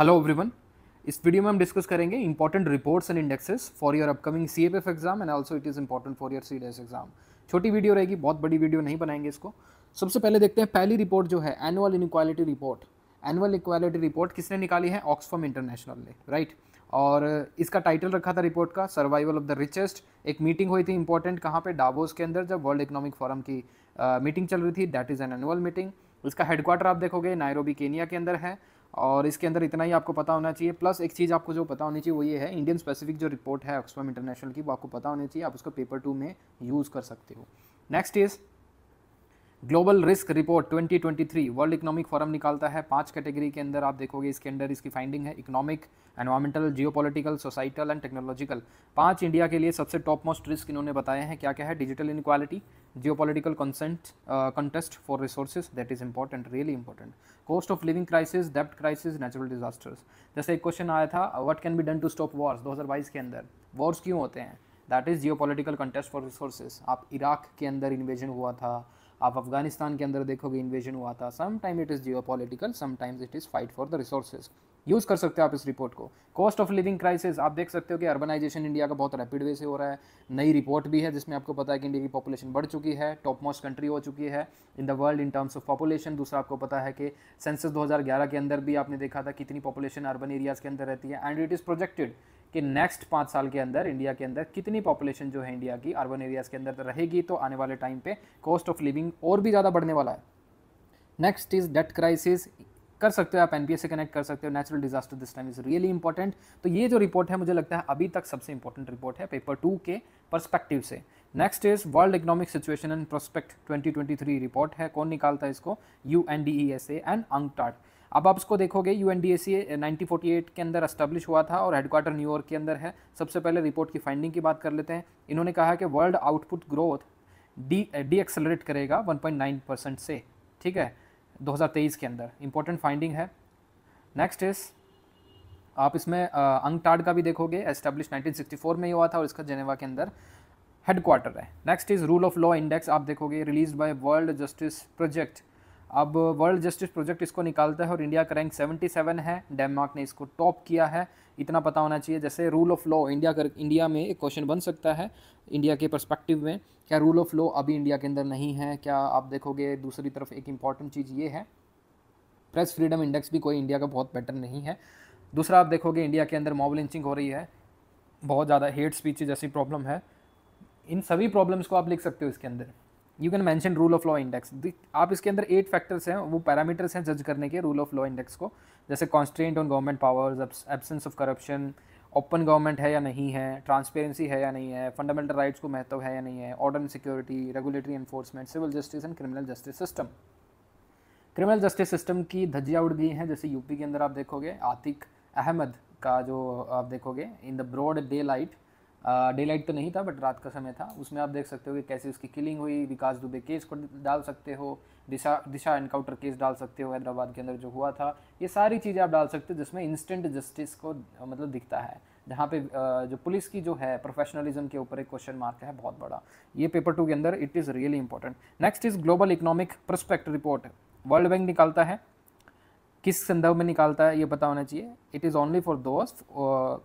Hello everyone इस video में हम डिस्कस करेंगे important reports and indexes for your upcoming C F F exam and also it is important for your C DS exam छोटी video रहेगी बहुत बड़ी video नहीं बनाएंगे इसको सबसे पहले देखते हैं पहली रिपोर्ट जो है annual inequality report annual equality report किसने निकाली है ऑक्सफॉर्म इंटरनेशनल ने राइट और इसका टाइटल रखा था रिपोर्ट का सर्वाइवल ऑफ द रिचेस्ट एक मीटिंग हुई थी इंपॉर्टेंट कहाँ पे डाबोस के अंदर जब वर्ल्ड इकोनॉमिक फोरम की मीटिंग uh, चल रही थी that is an annual meeting इसका हेडक्वार्टर आप देखोगे नायरोबी केनिया के अंदर है और इसके अंदर इतना ही आपको पता होना चाहिए प्लस एक चीज़ आपको जो पता होनी चाहिए वो ये है इंडियन स्पेसिफिक जो रिपोर्ट है ऑक्सफॉर्म इंटरनेशनल की वो आपको पता होनी चाहिए आप उसको पेपर टू में यूज़ कर सकते हो next is global risk report 2023 World Economic Forum निकालता है पांच कैटेगरी के अंदर आप देखोगे इसके अंदर इसकी फाइंडिंग है economic environmental geopolitical societal and technological पांच इंडिया के लिए सबसे टॉप मोस्ट रिस्क इन्होंने बताए हैं क्या क्या है digital inequality political consent contest for resources that is important really important cost of living crisis डेप्ट क्राइसिस नेचुरल डिजास्टर्स जैसे एक क्वेश्चन आया था what can be done to stop wars दो के अंदर वॉर्स क्यों होते हैं that is geopolitical contest for resources आप इराक के अंदर इन्वेजन हुआ था आप अफगानिस्तान के अंदर देखोगे इन्वेजन हुआ था some time it is geopolitical sometimes it is fight for the resources use कर सकते हो आप इस रिपोर्ट को कॉस्ट ऑफ लिविंग क्राइसिस आप देख सकते हो कि अर्बनाइजेशन इंडिया का बहुत रैपिड वे से हो रहा है नई रिपोर्ट भी है जिसमें आपको पता है कि इंडिया की पॉपुलेशन बढ़ चुकी है टॉप मोस्ट कंट्री हो चुकी है in the world in terms of population दूसरा आपको पता है कि सेंसस 2011 के अंदर भी आपने देखा था कितनी पॉपुलेशन अर्बन एरियाज़ के अंदर रहती है एंड इट इज़ प्रोजेक्टेड कि नेक्स्ट पाँच साल के अंदर इंडिया के अंदर कितनी पॉपुलेशन जो है इंडिया की अर्बन एरियाज़ के अंदर तो रहेगी तो आने वाले टाइम पे कॉस्ट ऑफ लिविंग और भी ज़्यादा बढ़ने वाला है नेक्स्ट इज़ डेट क्राइसिस कर सकते हो आप एन से कनेक्ट कर सकते हो natural disaster this time is really important तो ये जो रिपोर्ट है मुझे लगता है अभी तक सबसे इंपॉर्टेंट रिपोर्ट है पेपर टू के परस्पेक्टिव से next is world economic situation and prospect 2023 report है कौन निकालता है इसको U N D E S A and टाट अब आप इसको देखोगे U N D A C के अंदर अस्टब्लिश हुआ था और हेडक्वार्टर न्यूयॉर्क के अंदर है सबसे पहले रिपोर्ट की फाइंडिंग की बात कर लेते हैं इन्होंने कहा कि world output growth decelerate करेगा 1.9 परसेंट से ठीक है 2023 के अंदर इंपॉर्टेंट फाइंडिंग है नेक्स्ट इस आप इसमें अंग uh, टाड का भी देखोगे एस्टेब्लिश 1964 में ही हुआ था और इसका जेनेवा के अंदर हेडक्वार्टर है next is rule of law index आप देखोगे release by world justice project अब वर्ल्ड जस्टिस प्रोजेक्ट इसको निकालता है और इंडिया का रैंक 77 है डेनमार्क ने इसको टॉप किया है इतना पता होना चाहिए जैसे रूल ऑफ लॉ इंडिया कर इंडिया में एक क्वेश्चन बन सकता है इंडिया के पर्सपेक्टिव में क्या रूल ऑफ लॉ अभी इंडिया के अंदर नहीं है क्या आप देखोगे दूसरी तरफ एक इंपॉर्टेंट चीज़ ये है प्रेस फ्रीडम इंडेक्स भी कोई इंडिया का बहुत बेटर नहीं है दूसरा आप देखोगे इंडिया के अंदर मॉब लिंचिंग हो रही है बहुत ज़्यादा हेट स्पीच जैसी प्रॉब्लम है इन सभी प्रॉब्लम्स को आप लिख सकते हो इसके अंदर you can mention rule of law index आप इसके अंदर एट फैक्टर्स हैं वो पैरामीटर्स हैं जज करने के रूल ऑफ लॉ इंडेक्स को जैसे constant on government powers absence of corruption open government है या नहीं है ट्रांसपेरेंसी है या नहीं है फंडामेंटल राइट्स को महत्व है या नहीं है order and security regulatory enforcement civil justice and criminal justice system criminal justice system की धज्जियाँ उड़ गई हैं जैसे यूपी के अंदर आप देखोगे आतिक अहमद का जो आप देखोगे in the broad daylight daylight तो नहीं था बट रात का समय था उसमें आप देख सकते हो कि कैसे उसकी किलिंग हुई विकास दुबे केस को डाल सकते हो दिशा दिशा एनकाउंटर केस डाल सकते हो हैदराबाद के अंदर जो हुआ था ये सारी चीज़ें आप डाल सकते हो जिसमें इंस्टेंट जस्टिस को मतलब दिखता है जहाँ पे जो पुलिस की जो है प्रोफेशनलिज्म के ऊपर एक क्वेश्चन मार्क है बहुत बड़ा ये पेपर टू के अंदर it is really important next is global economic prospect report world bank निकालता है किस संदर्भ में निकालता है ये पता होना चाहिए it is only for those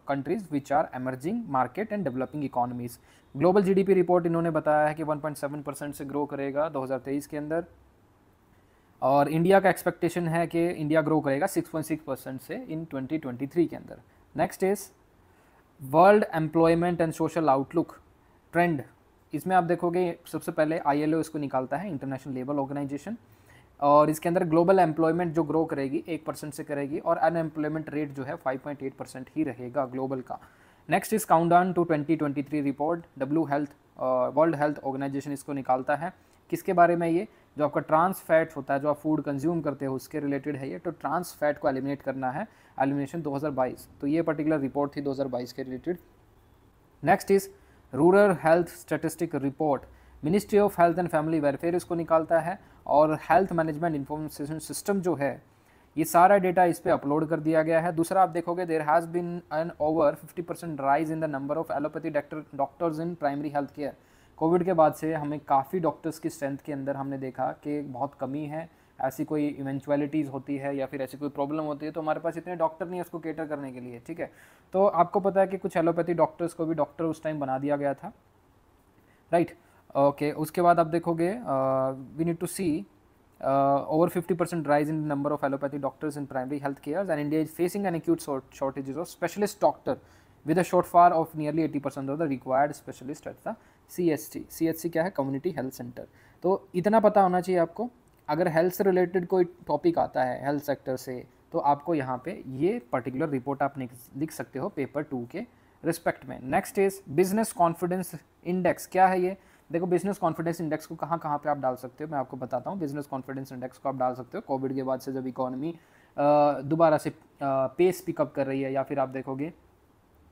countries which are emerging market and developing economies global GDP report इन्होंने बताया है कि 1.7 परसेंट से ग्रो करेगा 2023 के अंदर और इंडिया का एक्सपेक्टेशन है कि इंडिया ग्रो करेगा 6.6 परसेंट से इन 2023 के अंदर next is world employment and social outlook trend इसमें आप देखोगे सबसे पहले आई इसको निकालता है इंटरनेशनल लेबर ऑर्गेनाइजेशन और इसके अंदर ग्लोबल एम्प्लॉयमेंट जो ग्रो करेगी एक परसेंट से करेगी और अनएम्प्लॉयमेंट रेट जो है फाइव पॉइंट एट परसेंट ही रहेगा ग्लोबल का next is down to twenty twenty three report W health world health organization इसको निकालता है किसके बारे में ये जो आपका ट्रांस फैट होता है जो आप फूड कंज्यूम करते हो उसके रिलेटेड है ये तो ट्रांस फैट को एलिमिनेट करना है एलिमिनेशन 2022 तो ये पर्टिकुलर रिपोर्ट थी 2022 के related next is rural health statistic report ministry of health and family welfare इसको निकालता है और हेल्थ मैनेजमेंट इन्फॉर्मेशन सिस्टम जो है ये सारा डेटा इस पर अपलोड कर दिया गया है दूसरा आप देखोगे there has been an over 50 percent rise in the number of allopathy doctor doctors in primary health care COVID के बाद से हमें काफ़ी डॉक्टर्स की स्ट्रेंथ के अंदर हमने देखा कि बहुत कमी है ऐसी कोई इवेंचुअलिटीज़ होती है या फिर ऐसी कोई प्रॉब्लम होती है तो हमारे पास इतने डॉक्टर नहीं है उसको केटर करने के लिए ठीक है तो आपको पता है कि कुछ एलोपैथी डॉक्टर्स को भी डॉक्टर उस टाइम बना दिया गया था राइट right? ओके उसके बाद आप देखोगे we need to see over fifty percent rise in number of allopathy doctors in primary health care and India is facing an acute shortage of specialist doctor with a shortfall of nearly eighty percent of the required specialist at the C S T C S C क्या है community health centre तो इतना पता होना चाहिए आपको अगर health से रिलेटेड कोई टॉपिक आता है हेल्थ सेक्टर से तो आपको यहाँ पर ये पर्टिकुलर रिपोर्ट आप लिख सकते हो पेपर टू के रिस्पेक्ट में next is business confidence index क्या है ये देखो बिजनेस कॉन्फिडेंस इंडेक्स को कहाँ कहाँ पे आप डाल सकते हो मैं आपको बताता हूँ बिजनेस कॉन्फिडेंस इंडेक्स को आप डाल सकते हो कोविड के बाद से जब इकोनॉमी दोबारा से पेस पिकअप कर रही है या फिर आप देखोगे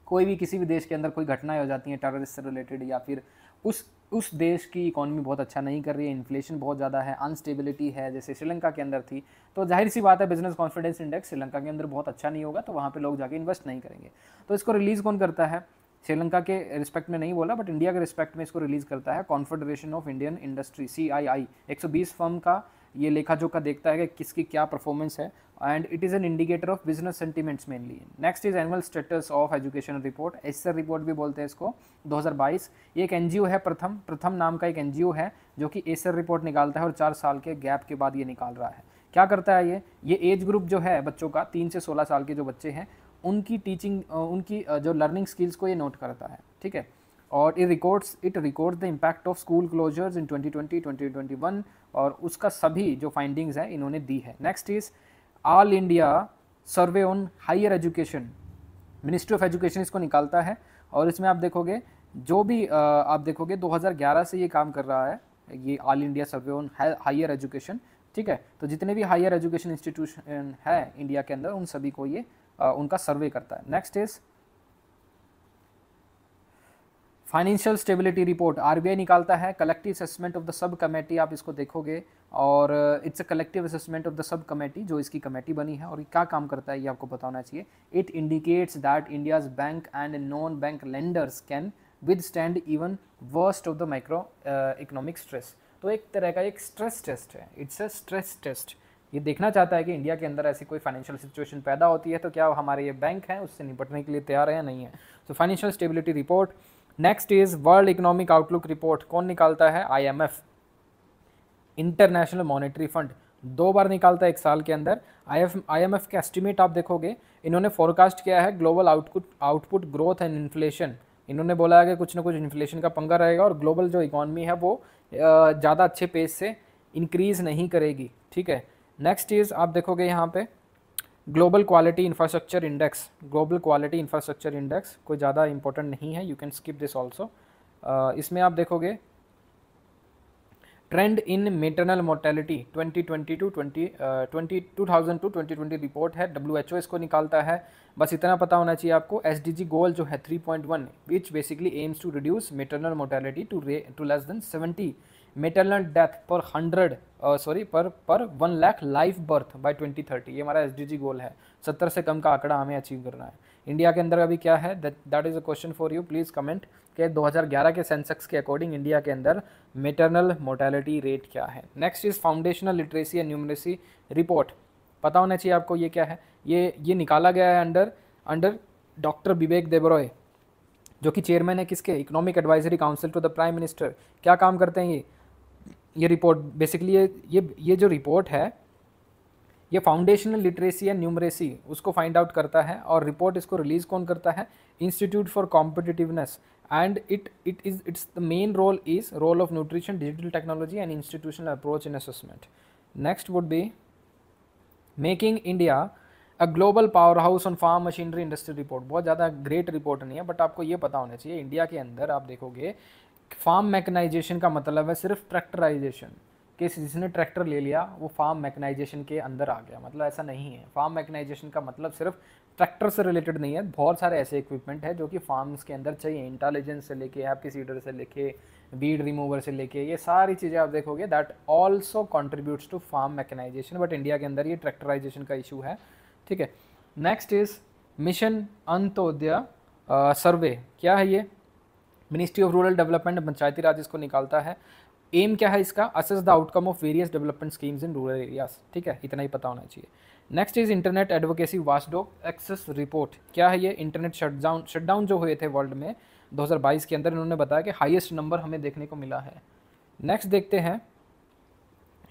कोई भी किसी भी देश के अंदर कोई घटनाएं हो जाती हैं टेररिस्ट से रिलेटेड या फिर उस उस देश की इकोनॉमी बहुत अच्छा नहीं कर रही है इन्फ्लेशन बहुत ज़्यादा है अनस्टेबिलिटी है जैसे श्रीलंका के अंदर थी तो जाहिर सी बात है बिजनेस कॉन्फिडेंस इंडेक्स श्रीलंका के अंदर बहुत अच्छा नहीं होगा तो वहाँ पे लोग जाके इन्वेस्ट नहीं करेंगे तो इसको रिलीज़ कौन करता है श्रीलंका के रिस्पेक्ट में नहीं बोला बट इंडिया के रिस्पेक्ट में इसको रिलीज़ करता है confederation of Indian industry C I I एक सौ बीस फर्म का ये लेखा जोखा देखता है कि किसकी क्या परफॉर्मेंस है and it is an indicator of business sentiments mainly next is annual status of education report ASER report भी बोलते हैं इसको 2022 ये एक एन है प्रथम प्रथम नाम का एक एन है जो कि एसर रिपोर्ट निकालता है और चार साल के गैप के बाद ये निकाल रहा है क्या करता है ये ये एज ग्रुप जो है बच्चों का तीन से सोलह साल के जो बच्चे हैं उनकी टीचिंग उनकी जो लर्निंग स्किल्स को ये नोट करता है ठीक है और it records it record the impact of school closures in 2020 2021 और उसका सभी जो फाइंडिंग्स है इन्होंने दी है next is all India survey on higher education ministry of education इसको निकालता है और इसमें आप देखोगे जो भी आप देखोगे 2011 से ये काम कर रहा है ये all India survey on higher education ठीक है तो जितने भी हायर एजुकेशन इंस्टीट्यूशन है इंडिया के अंदर उन सभी को ये उनका सर्वे करता है next is financial stability report RBI निकालता है collective assessment of the subcommittee आप इसको देखोगे और it's a collective assessment of the subcommittee जो इसकी कमेटी बनी है और ये क्या काम करता है ये आपको बताना चाहिए it indicates that India's bank and non bank lenders can withstand even worst of the microeconomic stress तो एक तरह का एक स्ट्रेस टेस्ट है इट्स अ स्ट्रेस टेस्ट ये देखना चाहता है कि इंडिया के अंदर ऐसी कोई फाइनेंशियल सिचुएशन पैदा होती है तो क्या हमारे ये बैंक हैं उससे निपटने के लिए तैयार है नहीं है so financial stability report next is world economic outlook report कौन निकालता है आई इंटरनेशनल मॉनिटरी फंड दो बार निकालता है एक साल के अंदर आई एम एफ के एस्टिमेट आप देखोगे इन्होंने फोरकास्ट किया है global output output growth and inflation इन्होंने बोला है कि कुछ ना कुछ इन्फ्लेशन का पंगा रहेगा और ग्लोबल जो इकॉनमी है वो ज़्यादा अच्छे पेस से इंक्रीज़ नहीं करेगी ठीक है नेक्स्ट इज़ आप देखोगे यहाँ पे global quality infrastructure index global quality infrastructure index कोई ज़्यादा इंपॉर्टेंट नहीं है you can skip this also इसमें आप देखोगे trend in maternal mortality 2020 to 20 twenty two thousand to twenty twenty report है डब्ल्यू इसको निकालता है बस इतना पता होना चाहिए आपको एस गोल जो है 3.1 point which basically aims to reduce maternal mortality to to less than 70 maternal death per hundred sorry per per one lakh life birth by thirty ये हमारा एस गोल है सत्तर से कम का आंकड़ा हमें अचीव करना है इंडिया के अंदर अभी क्या है that is a question for you please comment के 2011 के सेंसेक्स के अकॉर्डिंग इंडिया के अंदर मेटरनल मोर्टेलिटी रेट क्या है next is foundational literacy and numeracy report पता होना चाहिए आपको ये क्या है ये ये निकाला गया है under under doctor Vivek Debroy जो कि चेयरमैन है किसके economic advisory council to the prime minister क्या काम करते हैं ये ये रिपोर्ट बेसिकली ये ये ये जो रिपोर्ट है ये फाउंडेशनल लिटरेसी एंड न्यूमरेसी उसको फाइंड आउट करता है और रिपोर्ट इसको रिलीज़ कौन करता है institute for competitiveness and it it is it's the main role is role of nutrition digital technology and institutional approach in assessment next would be making India a global powerhouse on farm machinery industry report बहुत ज़्यादा great report नहीं है but आपको ये पता होना चाहिए India के अंदर आप देखोगे फार्म मैकेनाइजेशन का मतलब है सिर्फ ट्रैक्टराइजेशन कि जिसने ट्रैक्टर ले लिया वो फार्म मैकेनाइजेशन के अंदर आ गया मतलब ऐसा नहीं है फार्म मैकेनाइजेशन का मतलब सिर्फ ट्रैक्टर से रिलेटेड नहीं है बहुत सारे ऐसे इक्विपमेंट है जो कि फार्म्स के अंदर चाहिए इंटेलिजेंस से लेके आपके सीडर से लेके बीड रिमूवर से लेके ये सारी चीज़ें आप देखोगे that also contributes to farm mechanization but India के अंदर ये ट्रैक्टराइजेशन का इशू है ठीक है next is mission Antyodaya survey क्या है ये ministry of rural development Panchayati Raj इसको निकालता है एम क्या है इसका assess the outcome of various development schemes in rural areas ठीक है इतना ही पता होना चाहिए नेक्स्ट इज इंटरनेट एडवोकेसी वास्डो एक्सेस रिपोर्ट क्या है ये इंटरनेट शटडाउन शटडाउन जो हुए थे वर्ल्ड में 2022 के अंदर इन्होंने बताया कि हाईएस्ट नंबर हमें देखने को मिला है नेक्स्ट देखते हैं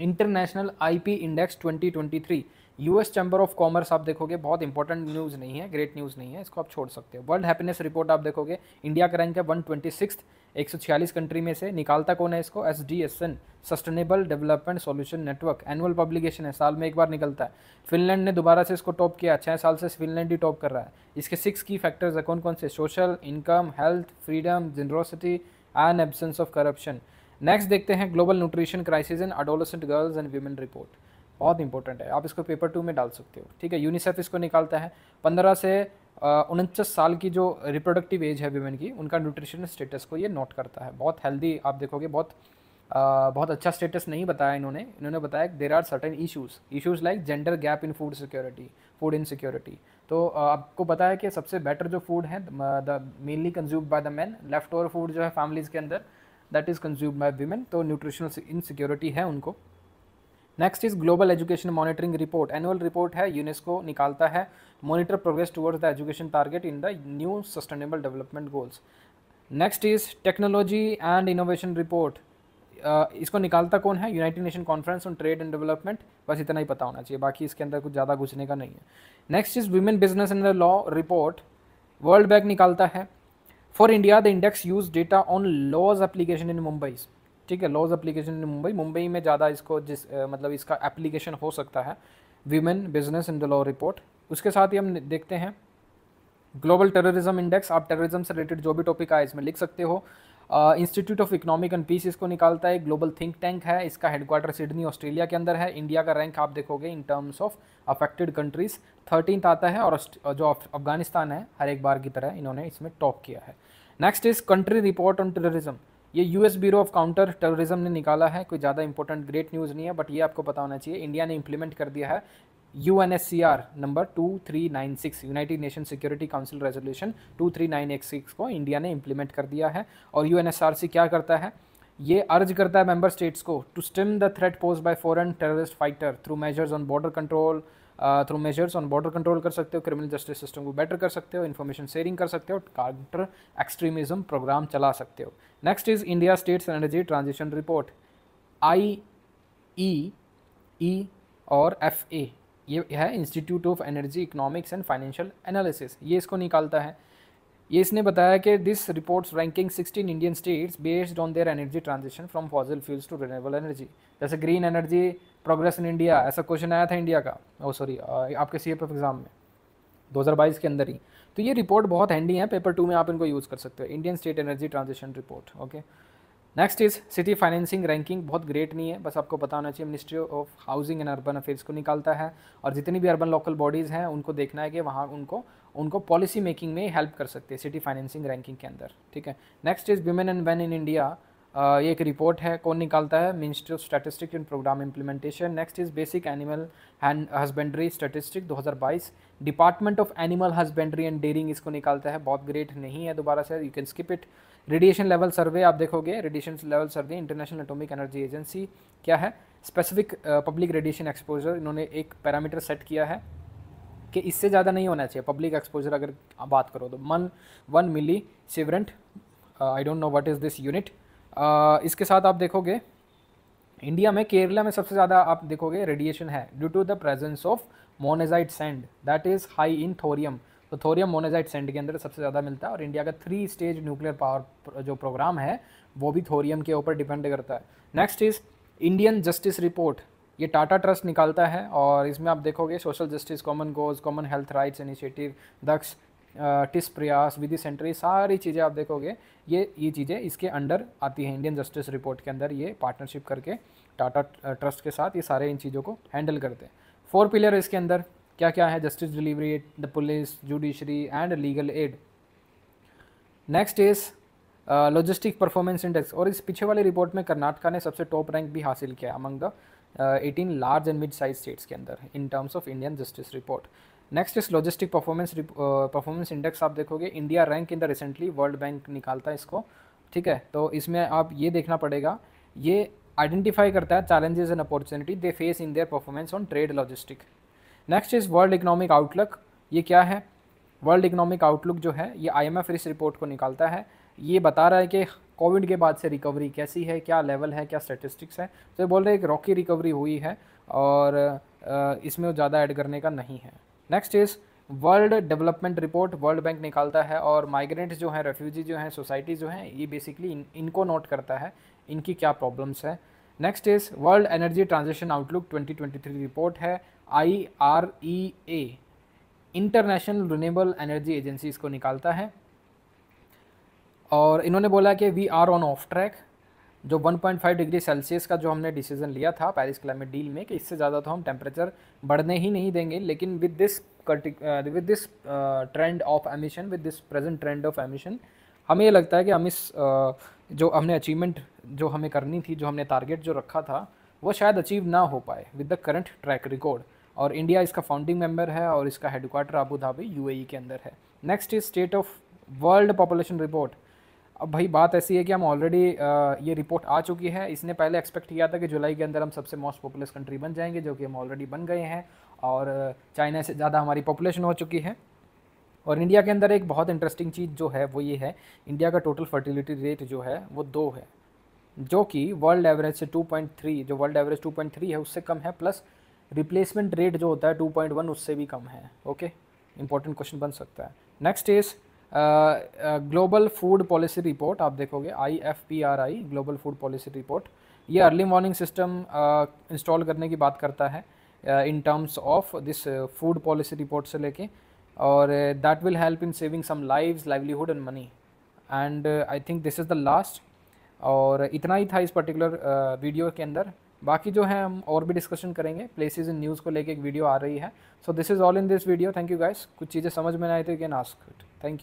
international IP index 2023 US chamber of commerce आप देखोगे बहुत इंपॉर्टेंट न्यूज़ नहीं है ग्रेट न्यूज़ नहीं है इसको आप छोड़ सकते हो वर्ल्ड हैप्पीनेस रिपोर्ट आप देखोगे इंडिया का रैंक है वन ट्वेंटी सिक्स एक सौ छियालीस कंट्री में से निकालता कौन है इसको S D S N sustainable development solution network annual publication है साल में एक बार निकलता है फिनलैंड ने दोबारा से इसको टॉप किया छः साल से फिनलैंड ही टॉप कर रहा है इसके सिक्स की फैक्टर्स है कौन कौन से social income health freedom generosity and absence of corruption next देखते हैं global nutrition crisis in adolescent girls and women report बहुत इंपॉर्टेंट है आप इसको पेपर टू में डाल सकते हो ठीक है यूनिसेफ इसको निकालता है पंद्रह से उनचास साल की जो रिप्रोडक्टिव एज है वीमेन की उनका न्यूट्रिशन स्टेटस को ये नोट करता है बहुत हेल्दी आप देखोगे बहुत आ, बहुत अच्छा स्टेटस नहीं बताया इन्होंने इन्होंने बताया there are certain issues issues like gender gap in food security food in security तो आपको पता है कि सबसे बेटर जो फूड है the mainly consume by the man leftover food जो है फैमिलीज़ के अंदर that is consume by women तो न्यूट्रिशनल इनसिक्योरिटी है उनको next is global education monitoring report annual report है यूनेस्को निकालता है monitor progress towards the education target in the new sustainable development goals next is technology and innovation report इसको निकालता कौन है united nation conference on trade and development बस इतना ही पता होना चाहिए बाकी इसके अंदर कुछ ज़्यादा घुसने का नहीं है next is women business and the law report world bank निकालता है for India the index use data on laws application in Mumbai ठीक है laws application in Mumbai Mumbai में ज़्यादा इसको जिस मतलब इसका एप्लीकेशन हो सकता है women business in the law report उसके साथ ही हम देखते हैं ग्लोबल टेररिज्म इंडेक्स आप टेररिज्म से रिलेटेड जो भी टॉपिक आए इसमें लिख सकते हो institute of economic and peace इसको निकालता है ग्लोबल थिंक टैंक है इसका हेडक्वार्टर सिडनी ऑस्ट्रेलिया के अंदर है इंडिया का रैंक आप देखोगे in terms of affected countries thirteen आता है और जो अफगानिस्तान है हर एक बार की तरह इन्होंने इसमें टॉप किया है next is country report on terrorism ये US bureau of counter terrorism ने निकाला है कोई ज़्यादा इंपॉर्टेंट ग्रेट न्यूज़ नहीं है बट ये आपको पता होना चाहिए इंडिया ने इंप्लीमेंट कर दिया है U N S C R number two three nine six united nation security council resolution two three nine eight six को इंडिया ने इम्प्लीमेंट कर दिया है और U N S R C क्या करता है ये अर्ज करता है मेंबर स्टेट्स को to stem the threat posed by foreign terrorist fighter through measures on border control through measures on border control कर सकते हो क्रिमिनल जस्टिस सिस्टम को बेटर कर सकते हो इन्फॉर्मेशन शेयरिंग कर सकते हो काउंटर एक्सट्रीमिज्म प्रोग्राम चला सकते हो next is India states energy transition report I E E और एफ ए ये है institute of energy economics and financial analysis ये इसको निकालता है ये इसने बताया कि this reports ranking 16 Indian states based on their energy transition from fossil fuels to renewable energy जैसे green energy progress in India ऐसा क्वेश्चन आया था इंडिया का ओ सॉरी आपके सी एग्ज़ाम में दो के अंदर ही तो ये रिपोर्ट बहुत हैंडी है पेपर टू में आप इनको यूज़ कर सकते हो Indian state energy transition report okay next is city financing ranking बहुत ग्रेट नहीं है बस आपको पता होना चाहिए ministry of housing and urban affairs को निकालता है और जितनी भी अर्बन लोकल बॉडीज़ हैं उनको देखना है कि वहाँ उनको उनको पॉलिसी मेकिंग में हेल्प कर सकते हैं सिटी फाइनेंसिंग रैंकिंग के अंदर ठीक है next is women and man in India एक रिपोर्ट है कौन निकालता है ministry of statistics and programme implementation next is basic animal and husbandry statistic 2022 department of animal husbandry and dairying इसको निकालता है बहुत ग्रेट नहीं है दोबारा से you can skip it radiation level survey आप देखोगे radiation level survey international atomic energy agency क्या है स्पेसिफिक पब्लिक रेडिएशन एक्सपोजर इन्होंने एक पैरामीटर सेट किया है कि इससे ज़्यादा नहीं होना चाहिए पब्लिक एक्सपोजर अगर बात करो तो मन one millisievert I don't know what is this unit इसके साथ आप देखोगे इंडिया में केरला में सबसे ज़्यादा आप देखोगे रेडिएशन है due to the presence of monazite sand that is high in thorium तो थोरियम मोनेजाइट सैंड के अंदर सबसे ज़्यादा मिलता है और इंडिया का थ्री स्टेज न्यूक्लियर पावर जो प्रोग्राम है वो भी थोरियम के ऊपर डिपेंड करता है next is Indian justice report ये टाटा ट्रस्ट निकालता है और इसमें आप देखोगे social justice common cause common health rights initiative Daksh TISS Prayas विधि सेंट्री सारी चीज़ें आप देखोगे ये ये चीज़ें इसके अंडर आती हैं इंडियन जस्टिस रिपोर्ट के अंदर ये पार्टनरशिप करके टाटा ट्रस्ट के साथ ये सारे इन चीज़ों को हैंडल करते हैं फोर पिलर इसके अंदर क्या क्या है justice delivery the police judiciary and legal aid next is logistic performance index और इस पीछे वाली रिपोर्ट में कर्नाटका ने सबसे टॉप रैंक भी हासिल किया among the eighteen large and mid size states के अंदर in terms of Indian justice report next is logistic performance performance index आप देखोगे India rank in the recently world bank निकालता है इसको ठीक है तो इसमें आप ये देखना पड़ेगा ये आइडेंटिफाई करता है challenges and opportunity they face in their performance on trade logistic next is world economic outlook ये क्या है वर्ल्ड इकोनॉमिक आउटलुक जो है ये एफ इस रिपोर्ट को निकालता है ये बता रहा है कि कोविड के बाद से रिकवरी कैसी है क्या लेवल है क्या स्टेटिस्टिक्स है तो ये बोल रहे हैं एक रॉकी रिकवरी हुई है और uh, इसमें ज़्यादा ऐड करने का नहीं है next is world development report world bank निकालता है और माइग्रेंट्स जो हैं रेफ्यूजी जो हैं सोसाइटी जो हैं ये बेसिकली इन, इनको नोट करता है इनकी क्या प्रॉब्लम्स है next is world energy transition outlook 2023 report है I R E A international renewable energy agency इसको निकालता है और इन्होंने बोला कि we are on off track जो 1.5 डिग्री सेल्सियस का जो हमने डिसीजन लिया था पेरिस क्लाइमेट डील में कि इससे ज़्यादा तो हम टेम्परेचर बढ़ने ही नहीं देंगे लेकिन with this with this trend of emission with this present trend of emission हमें ये लगता है कि हम इस uh, जो हमने अचीवमेंट जो हमें करनी थी जो हमने टारगेट जो रखा था वो शायद अचीव ना हो पाए with the current track record और इंडिया इसका फाउंडिंग मेंबर है और इसका हेडक्वार्टर अबू धाबी यूएई के अंदर है next is state of world population report अब भाई बात ऐसी है कि हम ऑलरेडी ये रिपोर्ट आ चुकी है इसने पहले एक्सपेक्ट किया था कि जुलाई के अंदर हम सबसे मोस्ट पॉपुलस कंट्री बन जाएंगे जो कि हम ऑलरेडी बन गए हैं और चाइना से ज़्यादा हमारी पॉपुलेशन हो चुकी है और इंडिया के अंदर एक बहुत इंटरेस्टिंग चीज़ जो है वो ये है इंडिया का टोटल फर्टिलिटी रेट जो है वो दो है जो कि वर्ल्ड एवरेज से 2.3 जो वर्ल्ड एवरेज 2.3 है उससे कम है प्लस रिप्लेसमेंट रेट जो होता है 2.1 उससे भी कम है ओके इंपॉर्टेंट क्वेश्चन बन सकता है next is global food policy report आप देखोगे I F P R I global food policy report ये अर्ली मॉर्निंग सिस्टम इंस्टॉल करने की बात करता है in terms of this food policy report से लेके और that will help in saving some lives livelihood and money and I think this is the last और इतना ही था इस पर्टिकुलर वीडियो के अंदर बाकी जो है हम और भी डिस्कशन करेंगे प्लेसेस इन न्यूज़ को लेके एक वीडियो आ रही है so this is all in this video thank you guys कुछ चीज़ें समझ में आई थी you can ask thank you